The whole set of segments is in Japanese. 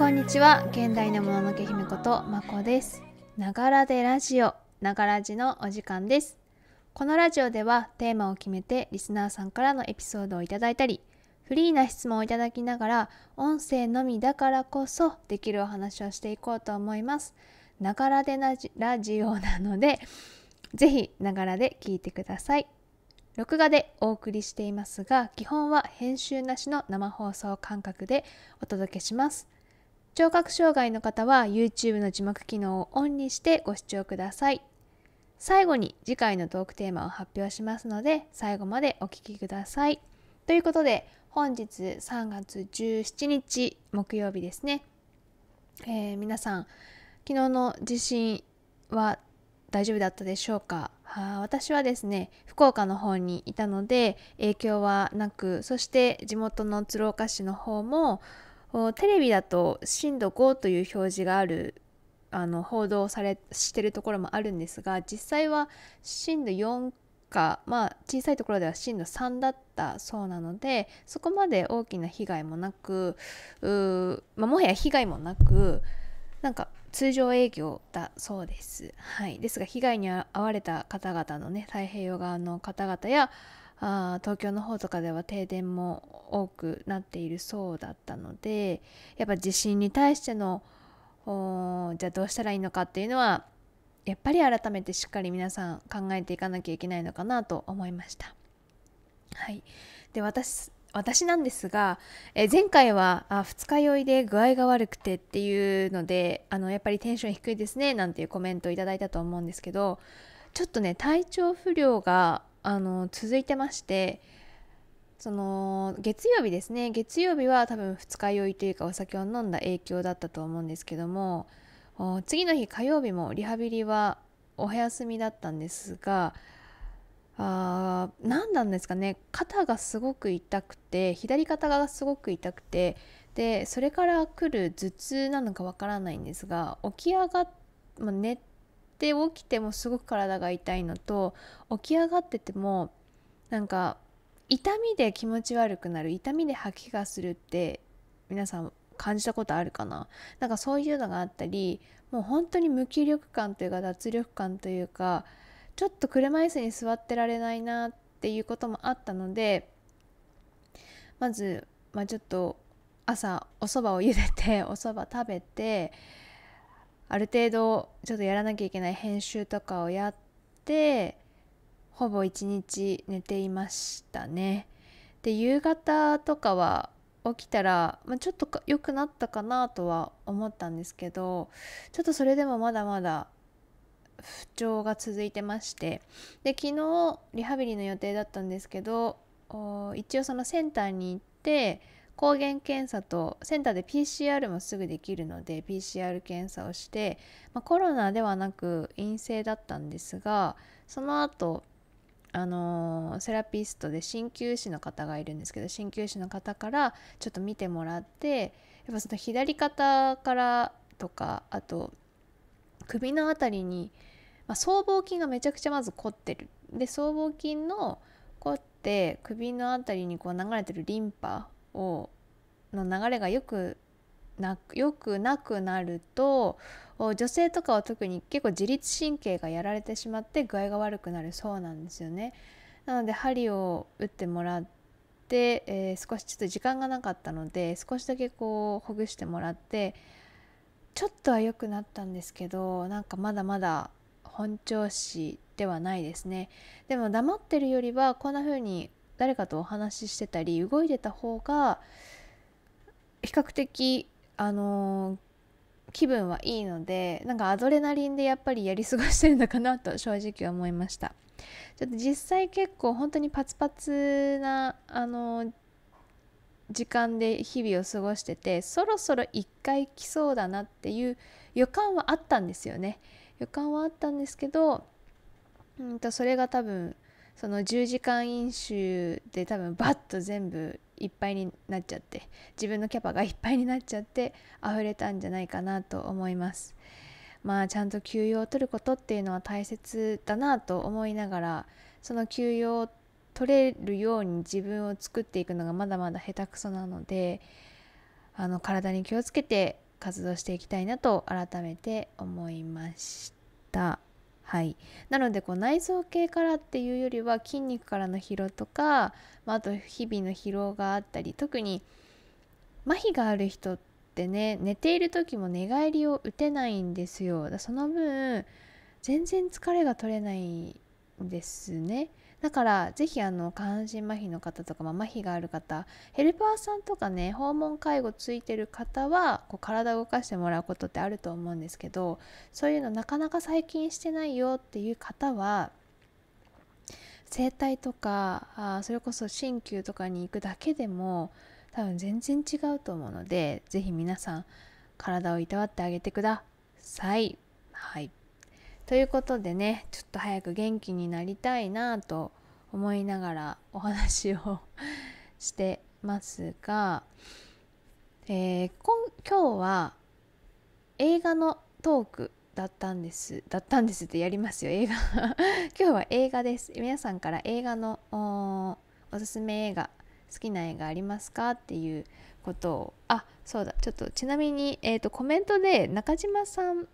こんにちは現代のもののけ姫ことまこですながらでラジオながらじのお時間ですこのラジオではテーマを決めてリスナーさんからのエピソードをいただいたりフリーな質問をいただきながら音声のみだからこそできるお話をしていこうと思いますながらでラジオなのでぜひながらで聞いてください録画でお送りしていますが基本は編集なしの生放送感覚でお届けします聴覚障害の方は YouTube の字幕機能をオンにしてご視聴ください。最後に次回のトークテーマを発表しますので最後までお聴きください。ということで本日3月17日木曜日ですね。えー、皆さん昨日の地震は大丈夫だったでしょうかは私はですね福岡の方にいたので影響はなくそして地元の鶴岡市の方もテレビだと震度5という表示があるあの報道されしてるところもあるんですが実際は震度4か、まあ、小さいところでは震度3だったそうなのでそこまで大きな被害もなくう、まあ、もはや被害もなくなんか通常営業だそうです。はい、ですが被害に遭われた方々のね太平洋側の方々やあ東京の方とかでは停電も多くなっているそうだったのでやっぱ地震に対してのじゃあどうしたらいいのかっていうのはやっぱり改めてしっかり皆さん考えていかなきゃいけないのかなと思いました。はい、で私私なんですが、え前回はあ二日酔いで具合が悪くてっていうのであのやっぱりテンション低いですねなんていうコメントをいただいたと思うんですけどちょっとね体調不良があの続いてましてその月曜日ですね月曜日は多分二日酔いというかお酒を飲んだ影響だったと思うんですけども次の日火曜日もリハビリはお休みだったんですが何なんですかね肩がすごく痛くて左肩がすごく痛くてでそれから来る頭痛なのかわからないんですが起き上がっ、まあ、寝で起きてもすごく体が痛いのと起き上がっててもなんか痛みで気持ち悪くなる痛みで吐き気がするって皆さん感じたことあるかななんかそういうのがあったりもう本当に無気力感というか脱力感というかちょっと車椅子に座ってられないなっていうこともあったのでまず、まあ、ちょっと朝おそばを茹でておそば食べてある程度ちょっとやらなきゃいけない編集とかをやってほぼ一日寝ていましたね。で夕方とかは起きたら、まあ、ちょっと良くなったかなとは思ったんですけどちょっとそれでもまだまだ不調が続いてましてで昨日リハビリの予定だったんですけど一応そのセンターに行って抗原検査とセンターで PCR もすぐできるので PCR 検査をして、まあ、コロナではなく陰性だったんですがその後あのー、セラピストで鍼灸師の方がいるんですけど鍼灸師の方からちょっと見てもらってやっぱその左肩からとかあと首の辺りに、まあ、僧帽筋がめちゃくちゃまず凝ってる。で僧帽筋の凝って首の辺りにこう流れてるリンパをの流れがよくなくよくなくなると女性とかは特に結構自律神経がやられてしまって具合が悪くなるそうなんですよね。なので針を打ってもらって、えー、少しちょっと時間がなかったので少しだけこうほぐしてもらってちょっとは良くなったんですけどなんかまだまだ本調子ではないですね。でも黙ってるよりはこんな風に誰かとお話ししてたり動いてた方が比較的あのー、気分はいいのでなんかアドレナリンでやっぱりやり過ごしてるのかなと正直思いましたちょっと実際結構本当にパツパツなあの時間で日々を過ごしててそろそろ1回来そうだなっていう予感はあったんですよね予感はあったんですけどうんとそれが多分その10時間飲酒で多分バッと全部いっぱいになっちゃって自分のキャパがいっぱいになっちゃって溢れたんじゃないかなと思いますまあちゃんと休養を取ることっていうのは大切だなと思いながらその休養を取れるように自分を作っていくのがまだまだ下手くそなのであの体に気をつけて活動していきたいなと改めて思いました。はい、なのでこう内臓系からっていうよりは筋肉からの疲労とか、まあ、あと日々の疲労があったり特に麻痺がある人ってね寝ている時も寝返りを打てないんですよその分全然疲れが取れないんですねだからぜひ、あの下半身麻痺の方とか、まあ、麻痺がある方ヘルパーさんとかね訪問介護ついてる方はこう体を動かしてもらうことってあると思うんですけどそういうのなかなか最近してないよっていう方は整体とかあそれこそ鍼灸とかに行くだけでも多分全然違うと思うのでぜひ皆さん体をいたわってあげてください。はいということでねちょっと早く元気になりたいなと思いながらお話をしてますが、えー、今日は映画のトークだったんですだったんですってやりますよ映画 今日は映画です皆さんから映画のおすすめ映画好きな映画ありますかっていうことをあそうだちょっとちなみに、えーとコメントで中島さん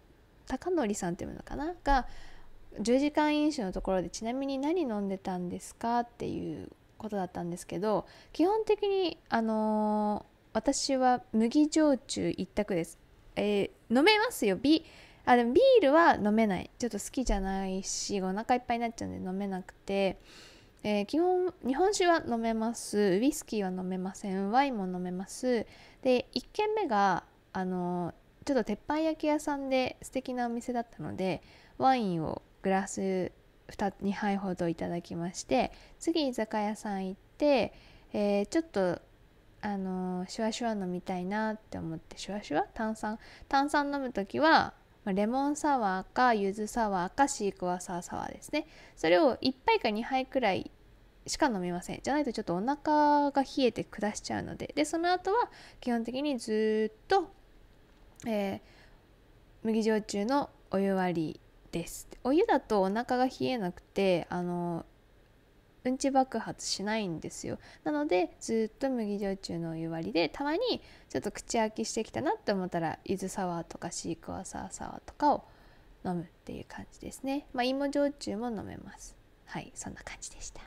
則さんっていうのかなが10時間飲酒のところでちなみに何飲んでたんですかっていうことだったんですけど基本的にあのー、私は麦焼酎一択です、えー、飲めますよビあでもビールは飲めないちょっと好きじゃないしお腹いっぱいになっちゃうんで飲めなくて、えー、基本日本酒は飲めますウイスキーは飲めませんワインも飲めますで1軒目があのーちょっと鉄板焼き屋さんで素敵なお店だったのでワインをグラス 2, 2杯ほどいただきまして次居酒屋さん行って、えー、ちょっとあのシュワシュワ飲みたいなって思ってシュワシュワ炭酸炭酸飲む時はレモンサワーかゆずサワーかシークワーサーサワーですねそれを1杯か2杯くらいしか飲みませんじゃないとちょっとお腹が冷えて下しちゃうのででその後は基本的にずっとえー、麦焼酎のお湯割りですお湯だとお腹が冷えなくてあのうんち爆発しないんですよなのでずっと麦焼酎のお湯割りでたまにちょっと口開きしてきたなって思ったら伊豆サワーとかシークワーサーサワーとかを飲むっていう感じですねまあ芋焼酎も飲めますはいそんな感じでした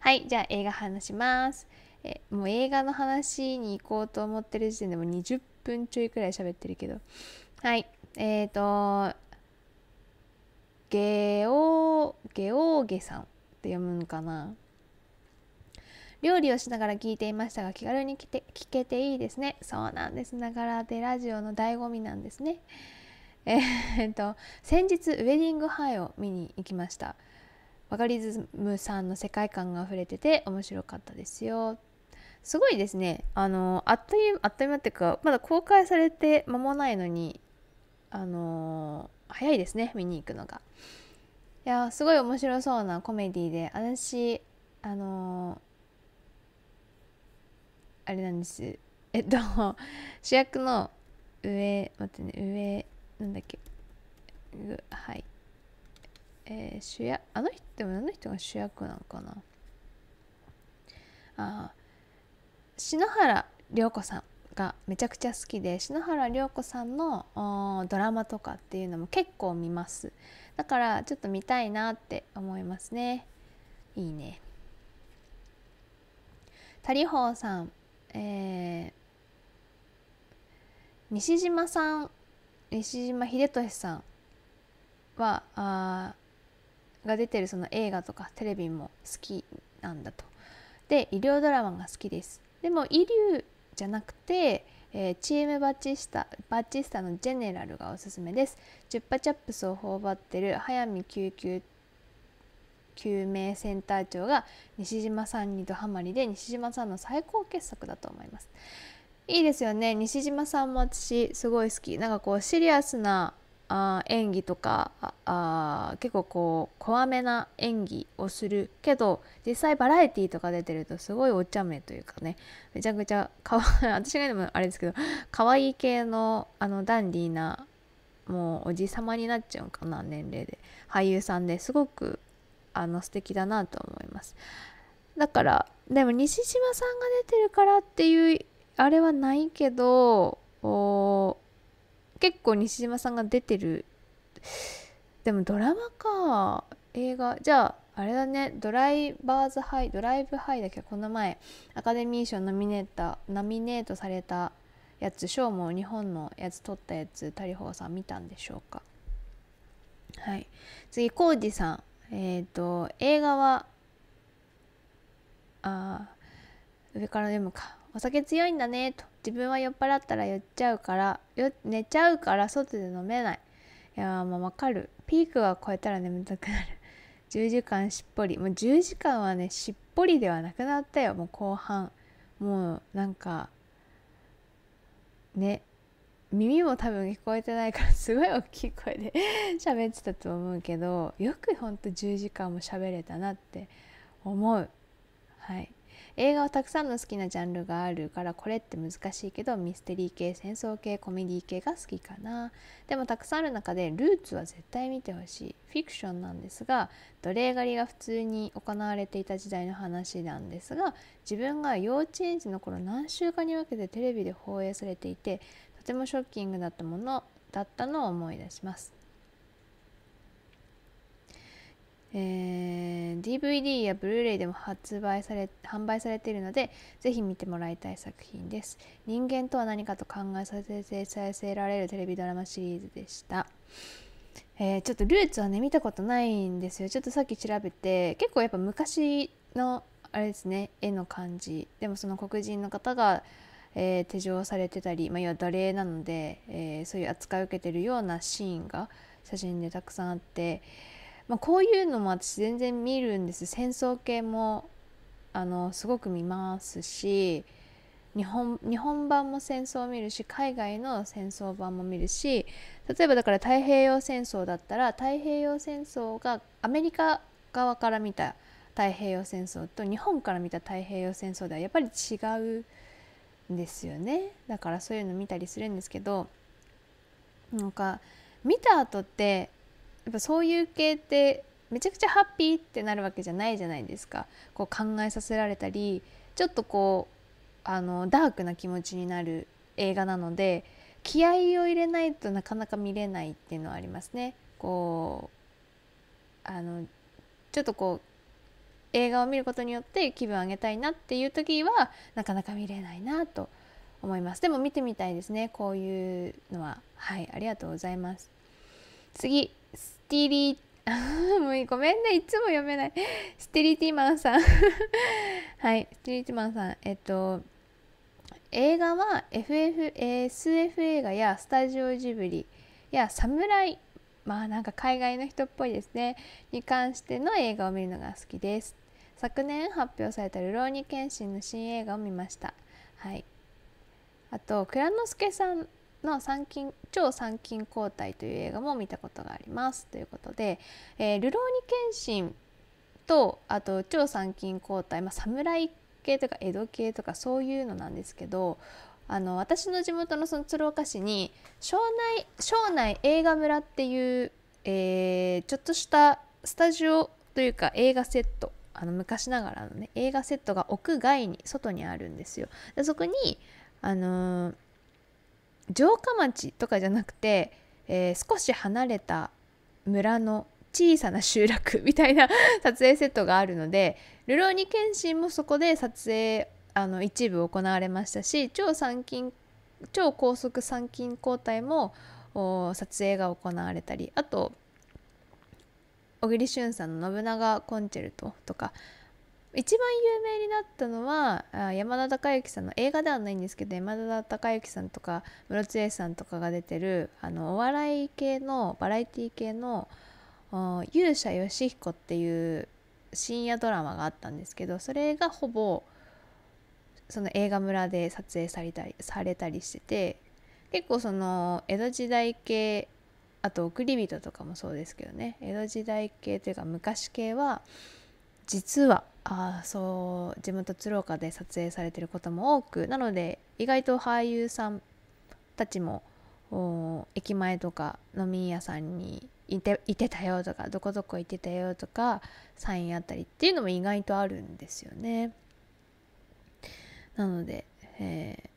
はいじゃあ映画話しますえもう映画の話に行こうと思ってる時点でも20分ちょいくらい喋ってるけど。はい。えっ、ー、と、ゲオ、ゲオーゲさんって読むんかな。料理をしながら聞いていましたが気軽に来て聞けていいですねそうなんですながらでラジオの醍醐味なんですねえー、と先日ウェディングハイを見に行きましたバカリズムさんの世界観が溢れてて面白かったですよすごいですねあのあっというあっという間っていうかまだ公開されて間もないのにあの早いですね見に行くのがいやすごい面白そうなコメディで私あのあれなんですえっと主役の上待ってね上なんだっけはいえー、主役あの人でもあの人が主役なのかなああ篠原涼子さんがめちゃくちゃ好きで篠原涼子さんのドラマとかっていうのも結構見ますだからちょっと見たいなって思いますねいいね谷宝さん、えー、西島さん西島秀俊さんはあが出てるその映画とかテレビも好きなんだとで医療ドラマが好きですでもイリューじゃなくて、えー、チームバチスタバチスタのジェネラルがおすすめですュッパチャップスを頬張ってる早見救急救命センター長が西島さんにドハマりで西島さんの最高傑作だと思いますいいですよね西島さんも私すごい好きなんかこうシリアスなあ演技とかあ結構こう怖めな演技をするけど実際バラエティーとか出てるとすごいお茶目というかねめちゃくちゃかわ 私がでもあれですけど可愛い系のあのダンディーなもうおじさまになっちゃうんかな年齢で俳優さんですごくあの素敵だなと思いますだからでも西島さんが出てるからっていうあれはないけどお結構西島さんが出てるでもドラマか映画じゃああれだねドライバーズハイドライブハイだけこの前アカデミー賞ノミネータナミネートされたやつ賞も日本のやつ取ったやつタリホーさん見たんでしょうかはい次コージさんえっ、ー、と映画はあ上から読むかお酒強いんだねと自分は酔っ払ったら酔っちゃうから寝ちゃうから外で飲めないいやもうわかるピークは超えたら眠たくなる10 時間しっぽりもう10時間はねしっぽりではなくなったよもう後半もうなんかね耳も多分聞こえてないから すごい大きい声で 喋ってたと思うけどよくほんと10時間も喋れたなって思うはい映画はたくさんの好きなジャンルがあるからこれって難しいけどミステリー系戦争系コメディ系が好きかなでもたくさんある中でルーツは絶対見てほしいフィクションなんですが奴隷狩りが普通に行われていた時代の話なんですが自分が幼稚園児の頃何週間に分けてテレビで放映されていてとてもショッキングだったものだったのを思い出しますえー、DVD やブルーレイでも発売され販売されているのでぜひ見てもらいたい作品です人間とは何かと考えさせて再生られるテレビドラマシリーズでした、えー、ちょっとルーツはね見たことないんですよちょっとさっき調べて結構やっぱ昔のあれですね絵の感じでもその黒人の方が、えー、手錠されてたり、まあ、要は奴隷なので、えそういう扱いを受けてるようなシーンが写真でたくさんあってまあ、こういうのも私全然見るんです戦争系もあのすごく見ますし日本日本版も戦争を見るし海外の戦争版も見るし例えばだから太平洋戦争だったら太平洋戦争がアメリカ側から見た太平洋戦争と日本から見た太平洋戦争ではやっぱり違うんですよねだからそういうの見たりするんですけどなんか見た後ってやっぱそういう系ってめちゃくちゃハッピーってなるわけじゃないじゃないですかこう考えさせられたりちょっとこうあのダークな気持ちになる映画なので気合を入れないとなかなか見れないっていうのはありますね。こうあのちょっとこう映画を見ることによって気分を上げたいなっていう時はなかなか見れないなと思いますでも見てみたいですねこういうのははいありがとうございます次スティリ もうごめんねいつも読めないスティリティマンさん はいスティリティマンさんえっと映画は FF、SF 映画やスタジオジブリや侍まあなんか海外の人っぽいですねに関しての映画を見るのが好きです昨年発表された「流浪に剣心」の新映画を見ましたはいあと蔵之介さんの参勤超参勤交代という映画も見たことがありますということで、えー、ルローニケンシンとあと超参勤交代、まあ、侍系とか江戸系とかそういうのなんですけどあの私の地元のその鶴岡市に庄内庄内映画村っていう、えー、ちょっとしたスタジオというか映画セットあの昔ながらのね映画セットが屋外に外にあるんですよ。でそこにあのー城下町とかじゃなくて、えー、少し離れた村の小さな集落みたいな 撮影セットがあるので「流浪に剣心」もそこで撮影あの一部行われましたし超参勤超高速参勤交代も撮影が行われたりあと小栗旬さんの「信長コンチェルト」とか一番有名になったのは山田孝之さんの映画ではないんですけど山田孝之さんとかムロツさんとかが出てるあのお笑い系のバラエティ系の「勇者よしひこ」っていう深夜ドラマがあったんですけどそれがほぼその映画村で撮影されたりされたりしてて結構その江戸時代系あと「送り人」とかもそうですけどね江戸時代系というか昔系は実はあそう地元鶴岡で撮影されてることも多くなので意外と俳優さんたちも駅前とか飲み屋さんにいていてたよとかどこどこ行ってたよとかサインあったりっていうのも意外とあるんですよね。なので、え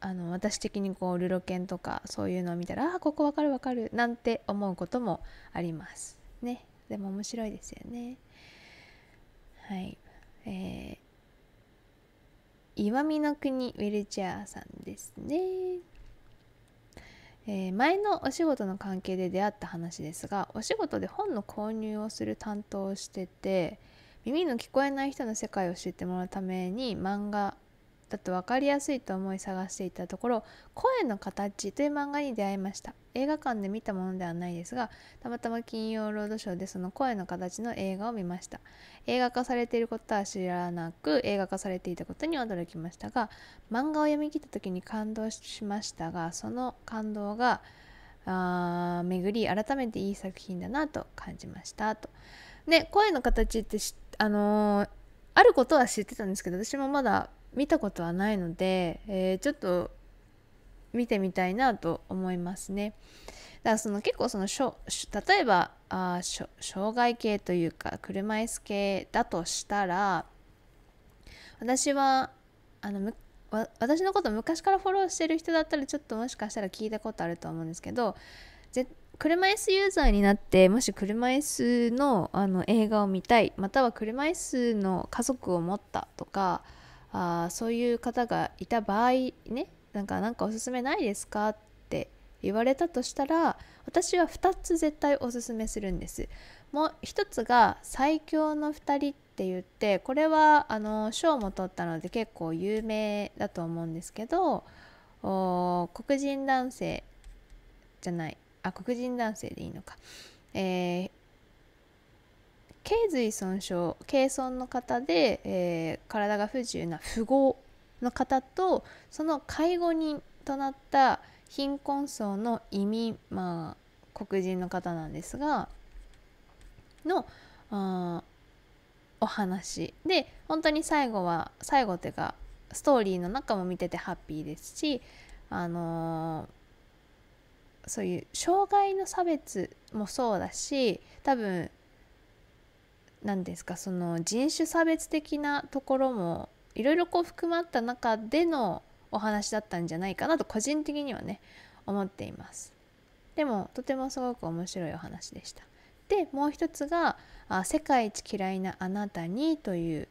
ー、あの私的にこうルロケンとかそういうのを見たらあここわかるわかるなんて思うこともあります。ねでも面白いですよね。はいえー、岩見の国ウィルチェアさんですねえー、前のお仕事の関係で出会った話ですがお仕事で本の購入をする担当をしてて耳の聞こえない人の世界を知ってもらうために漫画だと分かりやすいと思い探していたところ「声の形」という漫画に出会いました映画館で見たものではないですがたまたま金曜ロードショーでその声の形の映画を見ました映画化されていることは知らなく映画化されていたことに驚きましたが漫画を読み切った時に感動しましたがその感動があ巡り改めていい作品だなと感じましたと。ね声の形ってあのー、あることは知ってたんですけど私もまだ見たことはないので、えー、ちょっと見てみたいなと思いますね。だからその結構そのしょ例えばあしょ障害系というか車椅子系だとしたら私はあの私のこと昔からフォローしてる人だったらちょっともしかしたら聞いたことあると思うんですけど車椅子ユーザーになってもし車椅子のあの映画を見たいまたは車椅子の家族を持ったとかあそういう方がいた場合ねなんかなんかおすすめないですかって言われたとしたら私は2つ絶対おすすめするんです。もう1つが「最強の2人」って言ってこれはあの賞も取ったので結構有名だと思うんですけど黒人男性じゃないあ黒人男性でいいのか、えー、頸髄損傷頸損の方で、えー、体が不自由な富豪の方とその介護人となった貧困層の移民、まあ、黒人の方なんですがのあお話で本当に最後は最後っていうかストーリーの中も見ててハッピーですし、あのー、そういう障害の差別もそうだし多分何ですかその人種差別的なところもいろいろこう含まった中でのお話だったんじゃないかなと個人的にはね思っていますでもとてもすごく面白いお話でしたでもう一つが「世界一嫌いなあなたに」という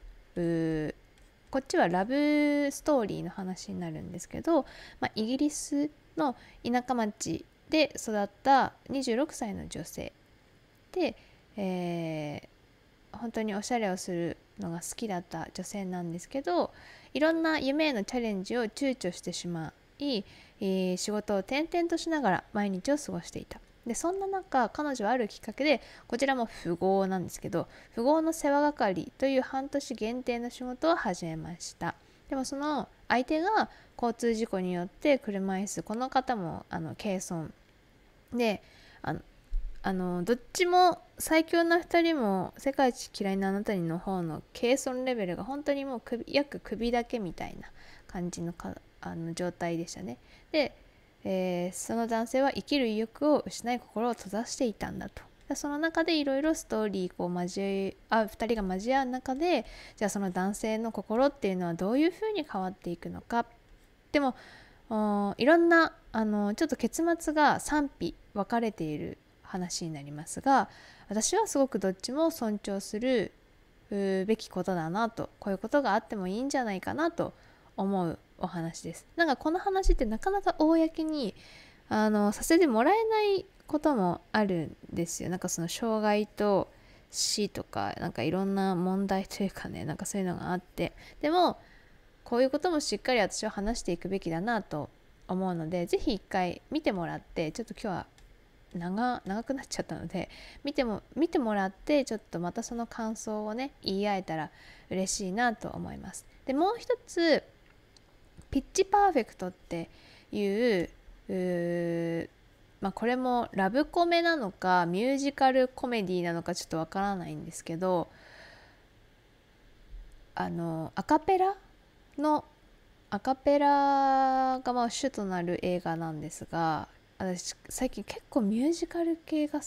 こっちはラブストーリーの話になるんですけど、まあ、イギリスの田舎町で育った26歳の女性で、えー本当におしゃれをするのが好きだった女性なんですけどいろんな夢へのチャレンジを躊躇してしまい、えー、仕事を転々としながら毎日を過ごしていたでそんな中彼女はあるきっかけでこちらも富豪なんですけど富豪の世話係という半年限定の仕事を始めましたでもその相手が交通事故によって車椅子この方もあの軽損であのどっちも最強の2人も世界一嫌いなあなたにの方の計算レベルが本当にもう首約首だけみたいな感じのかあの状態でしたね。で、えー、その男性は生きる意欲を失い心を閉ざしていたんだと。その中でいろいろストーリーこ交えあ2人が交わる中でじゃあその男性の心っていうのはどういうふうに変わっていくのかでもいろんなあのちょっと結末が賛否分かれている話になりますが私はすごくどっちも尊重するべきことだなとこういうことがあってもいいんじゃないかなと思うお話ですなんかこの話ってなかなか公にあのさせてもらえないこともあるんですよなんかその障害と死とかなんかいろんな問題というかねなんかそういうのがあってでもこういうこともしっかり私は話していくべきだなと思うので是非一回見てもらってちょっと今日は長長くなっちゃったので見ても見てもらってちょっとまたその感想をね言い合えたら嬉しいなと思います。でもう一つピッチパーフェクトっていうまあ、これもラブコメなのかミュージカルコメディなのかちょっとわからないんですけどあのアカペラのアカペラがまあ主となる映画なんですが私最近結構ミュージカル系が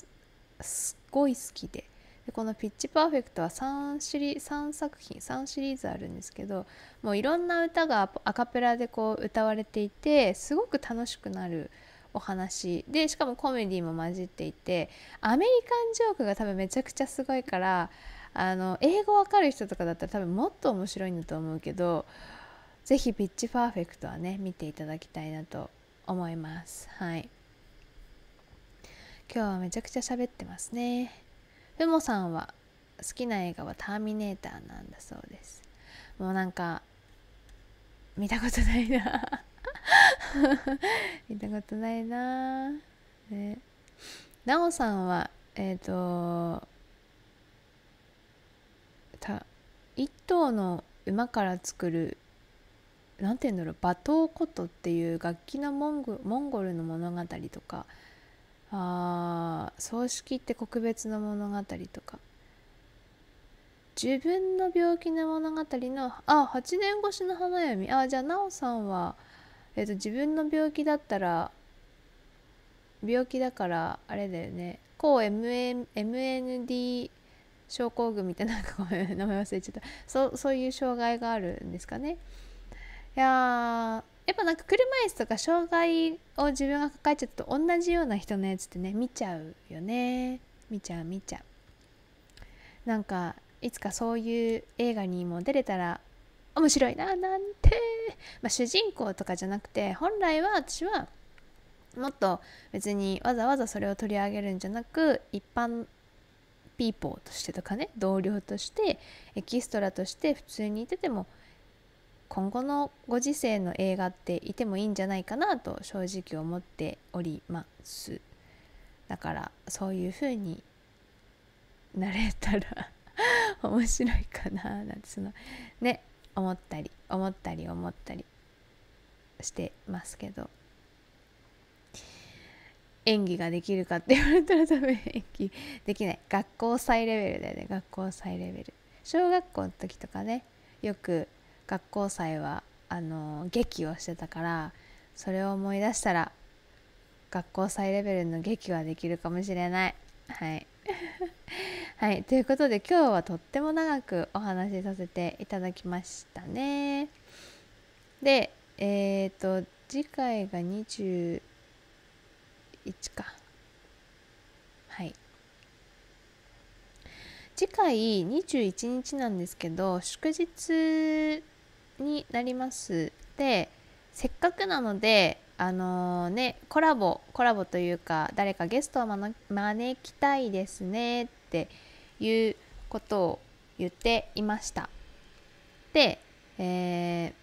すごい好きででこの「ピッチパーフェクトは3シリ3作品3シリーズあるんですけどもういろんな歌がアカペラでこう歌われていてすごく楽しくなるお話でしかもコメディも混じっていてアメリカンジョークが多分めちゃくちゃすごいからあの英語わかる人とかだったら多分もっと面白いんだと思うけど是非「ピッチパーフェクトはね見ていただきたいなと思います。はい今日はめちゃくちゃ喋ってますねふもさんは好きな映画は「ターミネーター」なんだそうですもうなんか見たことないな 見たことないなねなおさんはえっ、ー、とた一頭の馬から作るなんて言うんだろう馬頭琴っていう楽器のモンモンゴルの物語とかああ葬式って国別の物語とか自分の病気の物語のあ8年越しの花嫁あじゃあ奈緒さんは、えーと、自分の病気だったら病気だからあれだよね抗 MND 症候群みたいなごめん名前忘れちゃったそそういう障害があるんですかねいややっぱなんか車椅子とか障害を自分が抱えちゃったと同じような人のやつってね見ちゃうよね見ちゃう見ちゃうなんかいつかそういう映画にも出れたら面白いななんて、まあ、主人公とかじゃなくて本来は私はもっと別にわざわざそれを取り上げるんじゃなく一般ピーポーとしてとかね同僚としてエキストラとして普通にいてても今後のご時世の映画っていてもいいんじゃないかなと正直思っておりますだからそういう風になれたら面白いかななんてそのね思ったり思ったり思ったりしてますけど演技ができるかって言われたら多分演技できない学校祭レベルだよね学校祭レベル小学校の時とかねよく学校祭はあの劇をしてたからそれを思い出したら学校祭レベルの劇はできるかもしれない。はい はい、ということで今日はとっても長くお話しさせていただきましたね。で、えっ、ー、と次回が21か。はい。次回21日なんですけど祝日になりますでせっかくなのであのー、ねコラボコラボというか誰かゲストを招きたいですねっていうことを言っていましたで、え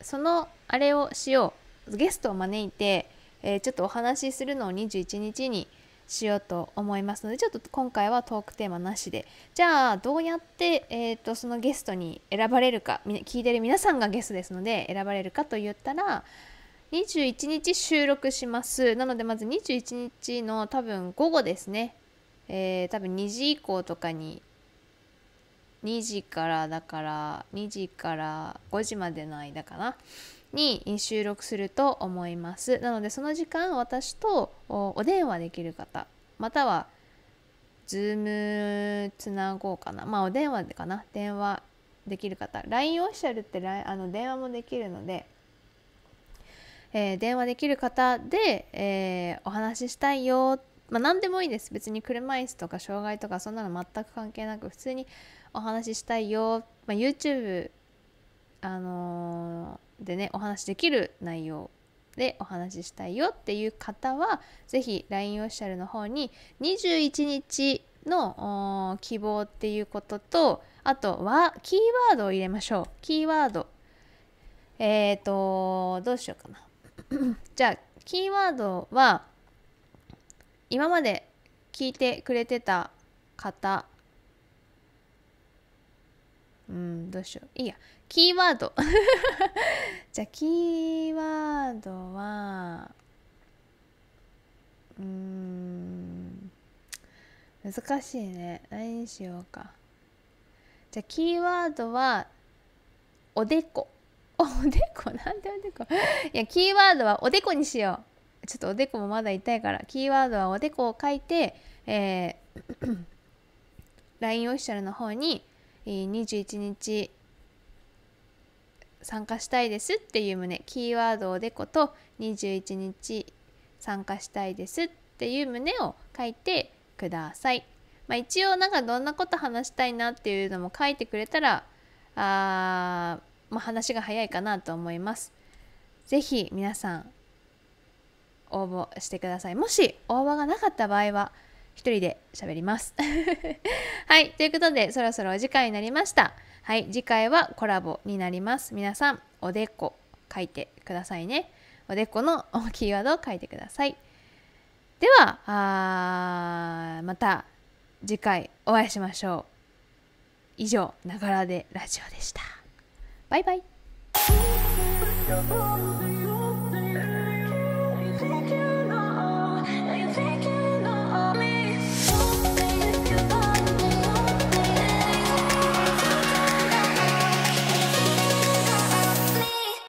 ー、そのあれをしようゲストを招いて、えー、ちょっとお話しするのを21日にしようと思いますのでちょっと今回はトークテーマなしでじゃあどうやって、えーと、そのゲストに選ばれるか聞いてる皆さんがゲストですので選ばれるかと言ったら21日収録しますなのでまず21日の多分午後ですね、えー、多分2時以降とかに2時からだから2時から5時までの間かなに収録すると思いますなのでその時間私とお電話できる方またはズームつなごうかなまあお電話でかな電話できる方 LINE オフィシャルってあの電話もできるので、えー、電話できる方で、えー、お話ししたいよまあ、何でもいいです別に車椅子とか障害とかそんなの全く関係なく普通にお話ししたいよ、まあ、YouTube あのー、でねお話できる内容でお話ししたいよっていう方は是非 LINE オフィシャルの方に21日の希望っていうこととあとはキーワードを入れましょうキーワードえっ、ー、とどうしようかな じゃあキーワードは今まで聞いてくれてた方うんどうしよういいやキーワード じゃあキーワードはうん難しいね何にしようかじゃあキーワードはおでこ おでこなんでおでこ いやキーワードはおでこにしようちょっとおでこもまだ痛いからキーワードはおでこを書いてえー LINE オフィシャルの方に21日参加したいですっていう旨キーワードをでこと21日参加したいですっていう旨を書いてください。まあ、一応なんかどんなこと話したいなっていうのも書いてくれたらあ、まあ、話が早いかなと思います。是非皆さん応募してください。もし応募がなかった場合は一人で喋ります。はい、ということで、そろそろお時間になりました。はい、次回はコラボになります。皆さん、おでこ書いてくださいね。おでこのキーワードを書いてください。では、あまた次回お会いしましょう。以上、ながらでラジオでした。バイバイ。